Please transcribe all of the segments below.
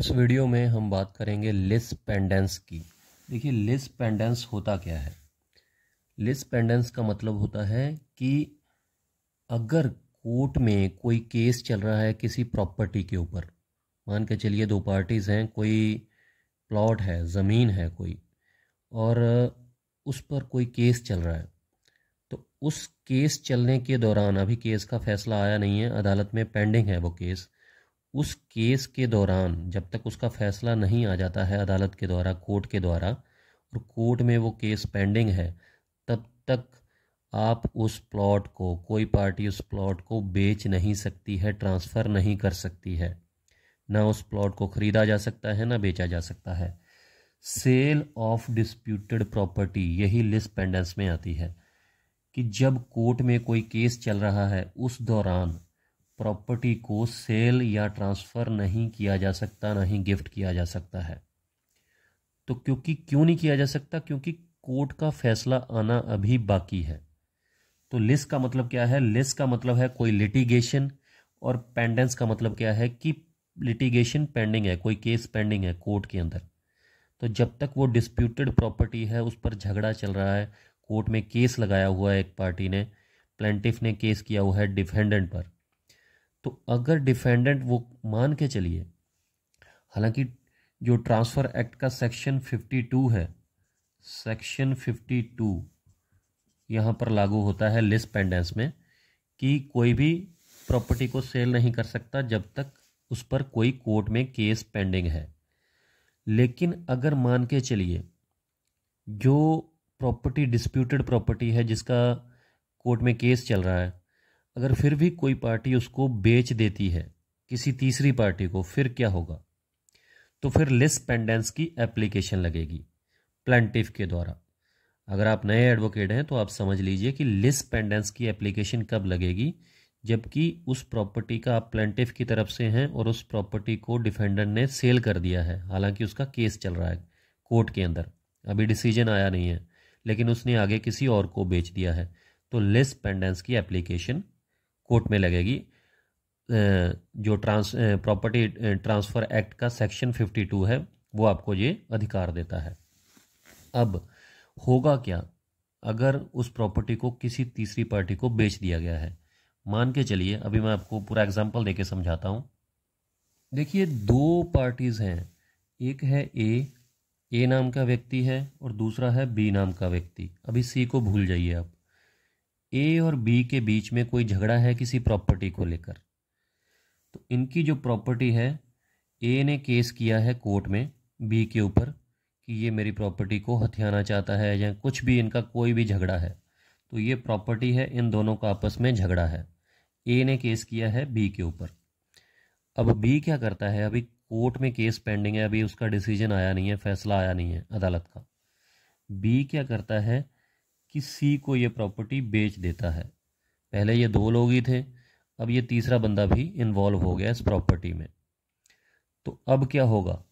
इस वीडियो में हम बात करेंगे लिस पेंडेंस की देखिए लिस पेंडेंस होता क्या है लिस पेंडेंस का मतलब होता है कि अगर कोर्ट में कोई केस चल रहा है किसी प्रॉपर्टी के ऊपर मान के चलिए दो पार्टीज़ हैं कोई प्लॉट है ज़मीन है कोई और उस पर कोई केस चल रहा है तो उस केस चलने के दौरान अभी केस का फैसला आया नहीं है अदालत में पेंडिंग है वो केस उस केस के दौरान जब तक उसका फैसला नहीं आ जाता है अदालत के द्वारा कोर्ट के द्वारा और कोर्ट में वो केस पेंडिंग है तब तक आप उस प्लॉट को कोई पार्टी उस प्लॉट को बेच नहीं सकती है ट्रांसफ़र नहीं कर सकती है ना उस प्लॉट को ख़रीदा जा सकता है ना बेचा जा सकता है सेल ऑफ डिस्प्यूटेड प्रॉपर्टी यही लिस्ट पेंडेंस में आती है कि जब कोर्ट में कोई केस चल रहा है उस दौरान प्रॉपर्टी को सेल या ट्रांसफ़र नहीं किया जा सकता ना ही गिफ्ट किया जा सकता है तो क्योंकि क्यों नहीं किया जा सकता क्योंकि कोर्ट का फैसला आना अभी बाकी है तो लिस्ट का मतलब क्या है लिस्ट का मतलब है कोई लिटिगेशन और पेंडेंस का मतलब क्या है कि लिटिगेशन पेंडिंग है कोई केस पेंडिंग है कोर्ट के अंदर तो जब तक वो डिस्प्यूटेड प्रॉपर्टी है उस पर झगड़ा चल रहा है कोर्ट में केस लगाया हुआ है एक पार्टी ने प्लेंटिफ ने केस किया हुआ है डिफेंडेंट पर तो अगर डिफेंडेंट वो मान के चलिए हालांकि जो ट्रांसफ़र एक्ट का सेक्शन 52 है सेक्शन 52 यहाँ पर लागू होता है लिस्ट पेंडेंस में कि कोई भी प्रॉपर्टी को सेल नहीं कर सकता जब तक उस पर कोई कोर्ट में केस पेंडिंग है लेकिन अगर मान के चलिए जो प्रॉपर्टी डिस्प्यूटेड प्रॉपर्टी है जिसका कोर्ट में केस चल रहा है अगर फिर भी कोई पार्टी उसको बेच देती है किसी तीसरी पार्टी को फिर क्या होगा तो फिर लिस पेंडेंस की एप्लीकेशन लगेगी प्लेंटिफ के द्वारा अगर आप नए एडवोकेट हैं तो आप समझ लीजिए कि लिस पेंडेंस की एप्लीकेशन कब लगेगी जबकि उस प्रॉपर्टी का आप प्लेंटिफ की तरफ से हैं और उस प्रॉपर्टी को डिफेंडर ने सेल कर दिया है हालांकि उसका केस चल रहा है कोर्ट के अंदर अभी डिसीजन आया नहीं है लेकिन उसने आगे किसी और को बेच दिया है तो लिस पेंडेंस की एप्लीकेशन कोर्ट में लगेगी जो ट्रांस प्रॉपर्टी ट्रांसफ़र एक्ट का सेक्शन 52 है वो आपको ये अधिकार देता है अब होगा क्या अगर उस प्रॉपर्टी को किसी तीसरी पार्टी को बेच दिया गया है मान के चलिए अभी मैं आपको पूरा एग्जाम्पल देके समझाता हूँ देखिए दो पार्टीज़ हैं एक है ए ए नाम का व्यक्ति है और दूसरा है बी नाम का व्यक्ति अभी सी को भूल जाइए आप ए और बी के बीच में कोई झगड़ा है किसी प्रॉपर्टी को लेकर तो इनकी जो प्रॉपर्टी है ए ने केस किया है कोर्ट में बी के ऊपर कि ये मेरी प्रॉपर्टी को हथियाना चाहता है या कुछ भी इनका कोई भी झगड़ा है तो ये प्रॉपर्टी है इन दोनों का आपस में झगड़ा है ए ने केस किया है बी के ऊपर अब बी क्या करता है अभी कोर्ट में केस पेंडिंग है अभी उसका डिसीजन आया नहीं है फैसला आया नहीं है अदालत का बी क्या करता है कि सी को ये प्रॉपर्टी बेच देता है पहले ये दो लोग ही थे अब ये तीसरा बंदा भी इन्वॉल्व हो गया इस प्रॉपर्टी में तो अब क्या होगा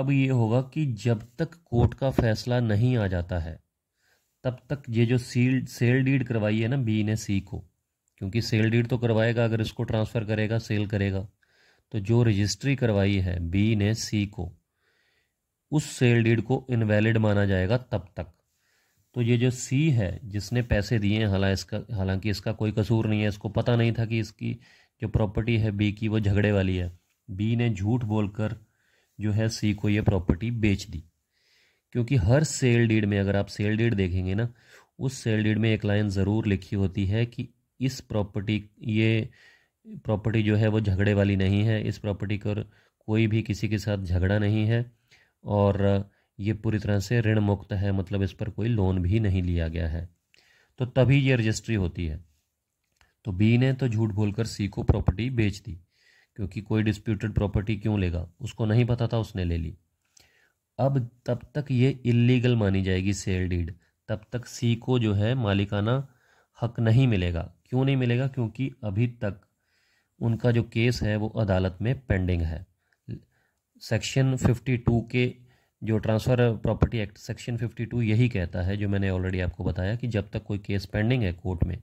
अब ये होगा कि जब तक कोर्ट का फैसला नहीं आ जाता है तब तक ये जो सील सेल डीड करवाई है ना बी ने सी को क्योंकि सेल डीड तो करवाएगा अगर इसको ट्रांसफ़र करेगा सेल करेगा तो जो रजिस्ट्री करवाई है बी ने सी को उस सेल डीड को इनवैलिड माना जाएगा तब तक तो ये जो सी है जिसने पैसे दिए हैं हालांकि इसका हालांकि इसका कोई कसूर नहीं है इसको पता नहीं था कि इसकी जो प्रॉपर्टी है बी की वो झगड़े वाली है बी ने झूठ बोलकर जो है सी को ये प्रॉपर्टी बेच दी क्योंकि हर सेल डीड में अगर आप सेल डीड देखेंगे ना उस सेल डीड में एक लाइन ज़रूर लिखी होती है कि इस प्रॉपर्टी ये प्रॉपर्टी जो है वो झगड़े वाली नहीं है इस प्रॉपर्टी को कोई भी किसी के साथ झगड़ा नहीं है और ये पूरी तरह से ऋण मुक्त है मतलब इस पर कोई लोन भी नहीं लिया गया है तो तभी ये रजिस्ट्री होती है तो बी ने तो झूठ बोलकर सी को प्रॉपर्टी बेच दी क्योंकि कोई डिस्प्यूटेड प्रॉपर्टी क्यों लेगा उसको नहीं पता था उसने ले ली अब तब तक ये इलीगल मानी जाएगी सेल डीड तब तक सी को जो है मालिकाना हक नहीं मिलेगा क्यों नहीं मिलेगा क्योंकि अभी तक उनका जो केस है वो अदालत में पेंडिंग है सेक्शन 52 के जो ट्रांसफ़र प्रॉपर्टी एक्ट सेक्शन 52 यही कहता है जो मैंने ऑलरेडी आपको बताया कि जब तक कोई केस पेंडिंग है कोर्ट में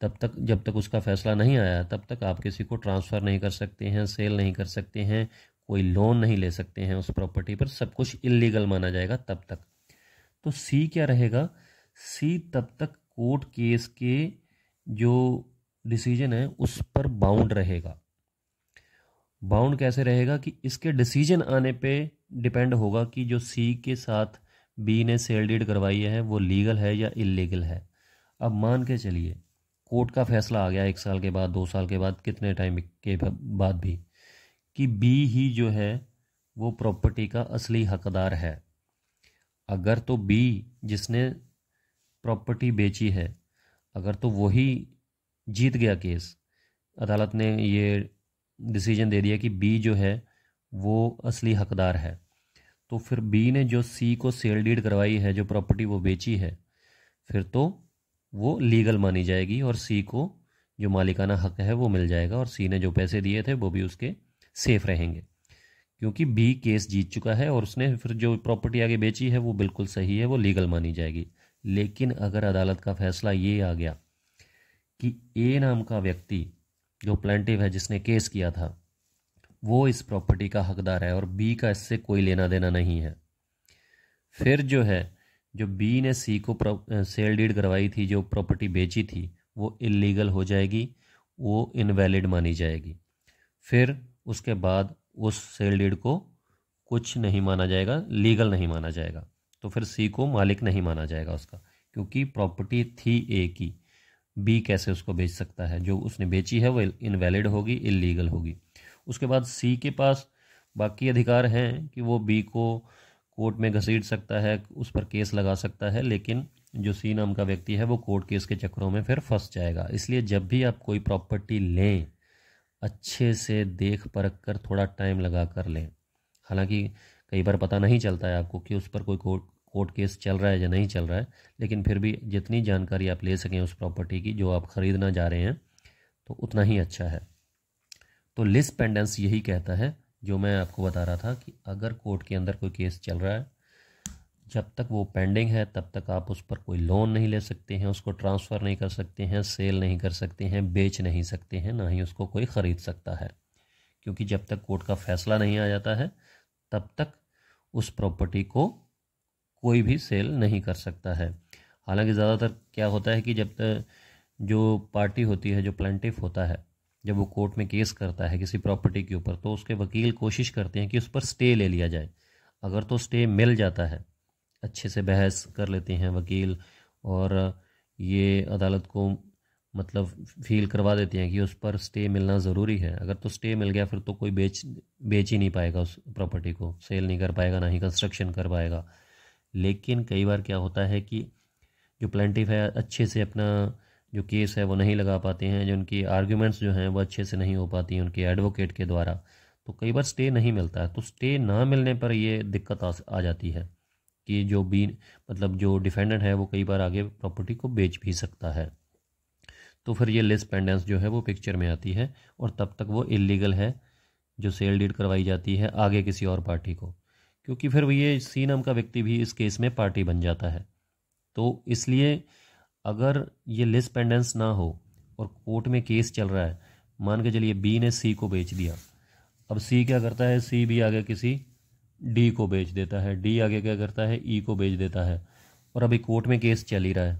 तब तक जब तक उसका फ़ैसला नहीं आया तब तक आप किसी को ट्रांसफ़र नहीं कर सकते हैं सेल नहीं कर सकते हैं कोई लोन नहीं ले सकते हैं उस प्रॉपर्टी पर सब कुछ इलीगल माना जाएगा तब तक तो सी क्या रहेगा सी तब तक कोर्ट केस के जो डिसीजन है उस पर बाउंड रहेगा बाउंड कैसे रहेगा कि इसके डिसीजन आने पे डिपेंड होगा कि जो सी के साथ बी ने सेल डीड करवाई है वो लीगल है या इलीगल है अब मान के चलिए कोर्ट का फैसला आ गया एक साल के बाद दो साल के बाद कितने टाइम के बाद भी कि बी ही जो है वो प्रॉपर्टी का असली हकदार है अगर तो बी जिसने प्रॉपर्टी बेची है अगर तो वही जीत गया केस अदालत ने ये डिसीजन दे दिया कि बी जो है वो असली हकदार है तो फिर बी ने जो सी को सेल डीड करवाई है जो प्रॉपर्टी वो बेची है फिर तो वो लीगल मानी जाएगी और सी को जो मालिकाना हक है वो मिल जाएगा और सी ने जो पैसे दिए थे वो भी उसके सेफ रहेंगे क्योंकि बी केस जीत चुका है और उसने फिर जो प्रॉपर्टी आगे बेची है वो बिल्कुल सही है वो लीगल मानी जाएगी लेकिन अगर अदालत का फैसला ये आ गया कि ए नाम का व्यक्ति जो प्लेंटिव है जिसने केस किया था वो इस प्रॉपर्टी का हकदार है और बी का इससे कोई लेना देना नहीं है फिर जो है जो बी ने सी को सेल डीड करवाई थी जो प्रॉपर्टी बेची थी वो इलीगल हो जाएगी वो इनवैलिड मानी जाएगी फिर उसके बाद उस सेल डीड को कुछ नहीं माना जाएगा लीगल नहीं माना जाएगा तो फिर सी को मालिक नहीं माना जाएगा उसका क्योंकि प्रॉपर्टी थी ए की बी कैसे उसको बेच सकता है जो उसने बेची है वो इनवैलिड होगी इलीगल होगी उसके बाद सी के पास बाकी अधिकार हैं कि वो बी को कोर्ट में घसीट सकता है उस पर केस लगा सकता है लेकिन जो सी नाम का व्यक्ति है वो कोर्ट केस के चक्करों में फिर फंस जाएगा इसलिए जब भी आप कोई प्रॉपर्टी लें अच्छे से देख परख कर थोड़ा टाइम लगा कर लें हालांकि कई बार पता नहीं चलता है आपको कि उस पर कोई कोर्ट कोर्ट केस चल रहा है या नहीं चल रहा है लेकिन फिर भी जितनी जानकारी आप ले सकें उस प्रॉपर्टी की जो आप ख़रीदना जा रहे हैं तो उतना ही अच्छा है तो लिस्ट पेंडेंस यही कहता है जो मैं आपको बता रहा था कि अगर कोर्ट के अंदर कोई केस चल रहा है जब तक वो पेंडिंग है तब तक आप उस पर कोई लोन नहीं ले सकते हैं उसको ट्रांसफ़र नहीं कर सकते हैं सेल नहीं कर सकते हैं बेच नहीं सकते हैं ना ही उसको कोई ख़रीद सकता है क्योंकि जब तक कोर्ट का फैसला नहीं आ जाता है तब तक उस प्रॉपर्टी को कोई भी सेल नहीं कर सकता है हालांकि ज़्यादातर क्या होता है कि जब तक जो पार्टी होती है जो प्लान्टिफ होता है जब वो कोर्ट में केस करता है किसी प्रॉपर्टी के ऊपर तो उसके वकील कोशिश करते हैं कि उस पर स्टे ले लिया जाए अगर तो स्टे मिल जाता है अच्छे से बहस कर लेते हैं वकील और ये अदालत को मतलब फील करवा देते हैं कि उस पर स्टे मिलना ज़रूरी है अगर तो स्टे मिल गया फिर तो कोई बेच बेच ही नहीं पाएगा उस प्रॉपर्टी को सेल नहीं कर पाएगा ना ही कंस्ट्रक्शन कर पाएगा लेकिन कई बार क्या होता है कि जो प्लेंटिफ है अच्छे से अपना जो केस है वो नहीं लगा पाते हैं जो उनकी आर्ग्यूमेंट्स जो हैं वो अच्छे से नहीं हो पाती हैं उनके एडवोकेट के द्वारा तो कई बार स्टे नहीं मिलता है तो स्टे ना मिलने पर ये दिक्कत आ, आ जाती है कि जो बी मतलब जो डिफेंडेंट है वो कई बार आगे प्रॉपर्टी को बेच भी सकता है तो फिर ये लेस पेंडेंस जो है वो पिक्चर में आती है और तब तक वो इलीगल है जो सेल डीड करवाई जाती है आगे किसी और पार्टी को क्योंकि फिर ये सी नाम का व्यक्ति भी इस केस में पार्टी बन जाता है तो इसलिए अगर ये लिस पेंडेंस ना हो और कोर्ट में केस चल रहा है मान के चलिए बी ने सी को बेच दिया अब सी क्या करता है सी भी आगे किसी डी को बेच देता है डी आगे क्या करता है ई e को बेच देता है और अभी कोर्ट में केस चल ही रहा है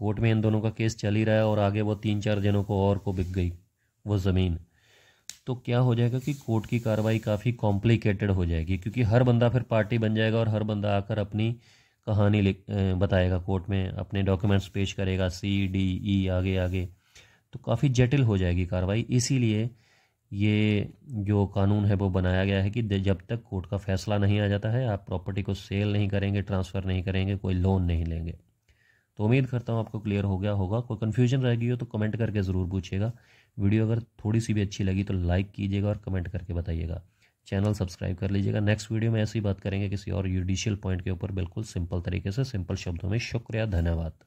कोर्ट में इन दोनों का केस चल ही रहा है और आगे वो तीन चार जनों को और को बिक गई वो ज़मीन तो क्या हो जाएगा कि कोर्ट की कार्रवाई काफ़ी कॉम्प्लिकेटेड हो जाएगी क्योंकि हर बंदा फिर पार्टी बन जाएगा और हर बंदा आकर अपनी कहानी लिख बताएगा कोर्ट में अपने डॉक्यूमेंट्स पेश करेगा सी डी ई आगे आगे तो काफ़ी जटिल हो जाएगी कार्रवाई इसीलिए ये जो कानून है वो बनाया गया है कि जब तक कोर्ट का फैसला नहीं आ जाता है आप प्रॉपर्टी को सेल नहीं करेंगे ट्रांसफ़र नहीं करेंगे कोई लोन नहीं लेंगे तो उम्मीद करता हूँ आपको क्लियर हो गया होगा कोई कन्फ्यूजन रह गई हो तो कमेंट करके ज़रूर पूछिएगा वीडियो अगर थोड़ी सी भी अच्छी लगी तो लाइक कीजिएगा और कमेंट करके बताइएगा चैनल सब्सक्राइब कर लीजिएगा नेक्स्ट वीडियो में ऐसी बात करेंगे किसी और जुडिशियल पॉइंट के ऊपर बिल्कुल सिंपल तरीके से सिंपल शब्दों में शुक्रिया धन्यवाद